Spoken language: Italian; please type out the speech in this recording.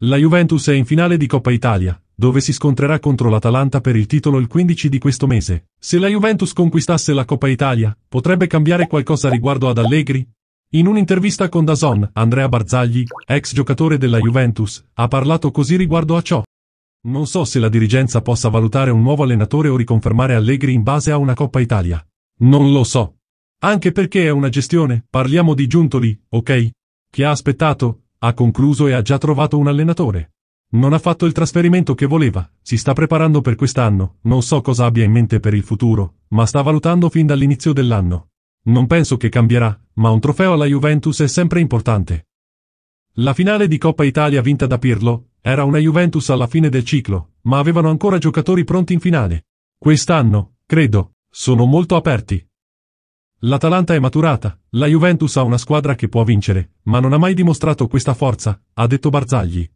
La Juventus è in finale di Coppa Italia, dove si scontrerà contro l'Atalanta per il titolo il 15 di questo mese. Se la Juventus conquistasse la Coppa Italia, potrebbe cambiare qualcosa riguardo ad Allegri? In un'intervista con Dazon, Andrea Barzagli, ex giocatore della Juventus, ha parlato così riguardo a ciò. Non so se la dirigenza possa valutare un nuovo allenatore o riconfermare Allegri in base a una Coppa Italia. Non lo so. Anche perché è una gestione, parliamo di Giuntoli, ok? Che ha aspettato, ha concluso e ha già trovato un allenatore. Non ha fatto il trasferimento che voleva, si sta preparando per quest'anno, non so cosa abbia in mente per il futuro, ma sta valutando fin dall'inizio dell'anno. Non penso che cambierà, ma un trofeo alla Juventus è sempre importante. La finale di Coppa Italia vinta da Pirlo era una Juventus alla fine del ciclo, ma avevano ancora giocatori pronti in finale. Quest'anno, credo, sono molto aperti, L'Atalanta è maturata, la Juventus ha una squadra che può vincere, ma non ha mai dimostrato questa forza, ha detto Barzagli.